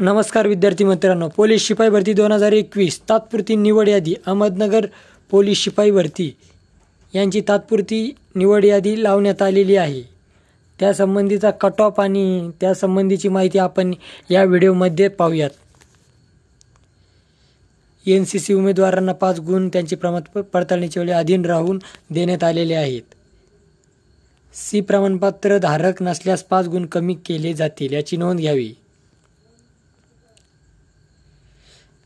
नमस्कार विद्यार्थी मित्रांनो पोलीस शिपाई भरती दोन हजार एकवीस तात्पुरती निवड यादी अहमदनगर पोलीस शिपाई भरती यांची तात्पुरती निवड यादी लावण्यात आलेली आहे त्यासंबंधीचा कट ऑफ आणि त्यासंबंधीची माहिती आपण या व्हिडिओमध्ये पाहूयात एन सी सी उमेदवारांना पाच गुण त्यांची प्रमाण पडताळणीच्या वेळी अधीन राहून देण्यात आलेले आहेत सी प्रमाणपत्र धारक नसल्यास पाच गुण कमी केले जातील याची नोंद घ्यावी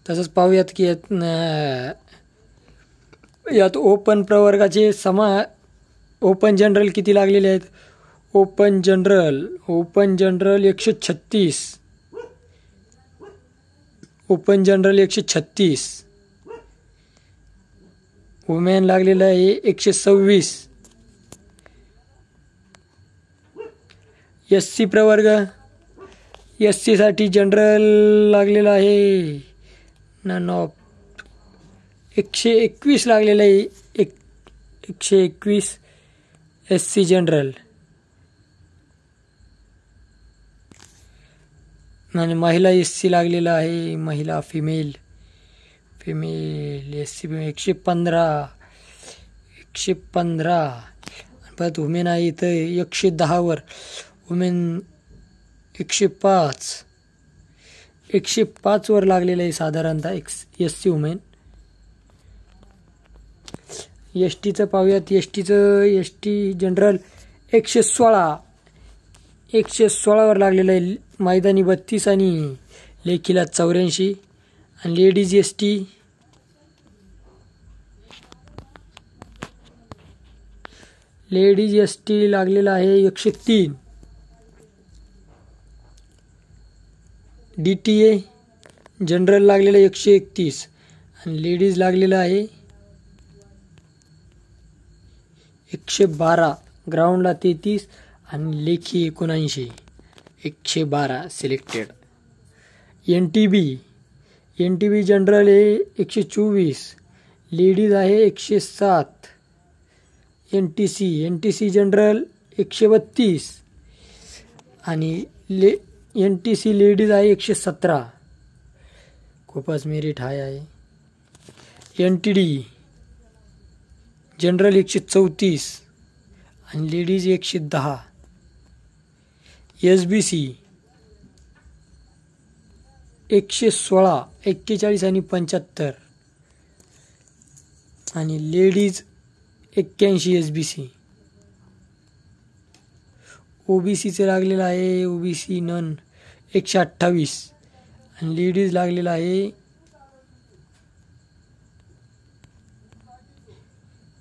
तसंच पाहूयात की यात यात ओपन प्रवर्गाचे समा ओपन जनरल किती लागलेले आहेत ओपन जनरल ओपन जनरल एकशे छत्तीस ओपन जनरल एकशे छत्तीस वुमेन लागलेलं आहे एकशे सव्वीस एस सी प्रवर्ग एस सीसाठी जनरल लागलेला आहे नॉप एकशे एकवीस लागलेलं आहे एक एकशे एकवीस एस सी जनरल आणि महिला एस सी लागलेला आहे महिला female female S C female एकशे पंधरा एकशे पंधरा परत वुमेन आहे इथं एकशे दहावर वुमेन एकशे पाच एकशे पाच वर लागलेलं आहे साधारणतः X S C women S टीचं पाहूयात एस टीचं एस टी जनरल एकशे सोळा एकशे सोळावर लागलेलं आहे मैदानी बत्तीस आणि लेखीला चौऱ्याऐंशी आणि ladies S T ladies S T लागलेला आहे एकशे तीन डी टी ए जनरल लागलेलं एकशे एकतीस आणि लेडीज लागलेलं आहे एकशे बारा ग्राउंडला तेहतीस आणि लेखी एकोणऐंशी एकशे बारा selected N T B N T B general हे एकशे चोवीस लेडीज आहे एकशे सात N T C N T C general एकशे बत्तीस आणि ले एन टी सी लेडीज आहे एकशे सतरा खूपच मेरिट हाय आहे एन टी डी जनरल एकशे चौतीस आणि लेडीज एकशे दहा एस बी सी एकशे सोळा एक्केचाळीस आणि पंच्याहत्तर आणि लेडीज एक्क्याऐंशी एस बी सी सीचं लागलेलं आहे ओबीसी नन एकशे अठ्ठावीस आणि लेडीज लागलेलं आहे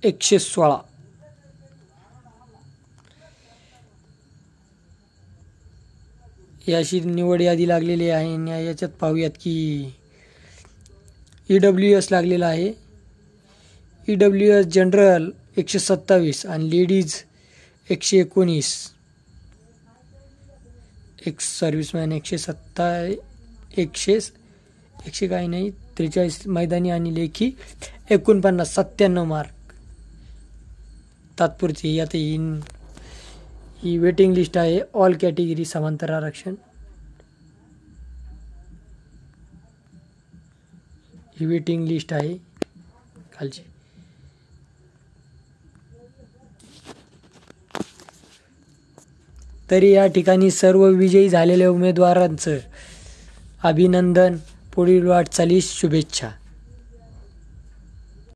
एकशे सोळा याची निवड यादी लागलेली आहे आणि याच्यात पाहूयात की ई e डब्ल्यू एस लागलेला आहे ई डब्ल्यू एस जनरल एकशे सत्तावीस आणि लेडीज एकशे एकोणीस एक सर्व्हिसमॅन एकशे सत्ता एकशे एकशे काही नाही त्रेचाळीस मैदानी आणि लेखी एकोणपन्नास सत्त्याण्णव मार्क तात्पुरती आता इन, ही वेटिंग लिस्ट आहे ऑल कॅटेगरी समांतर आरक्षण ही वेटिंग लिस्ट आहे खालची तरी या ठिकाणी सर्व विजयी झालेल्या उमेदवारांचं अभिनंदन पुढील वाटचालीस शुभेच्छा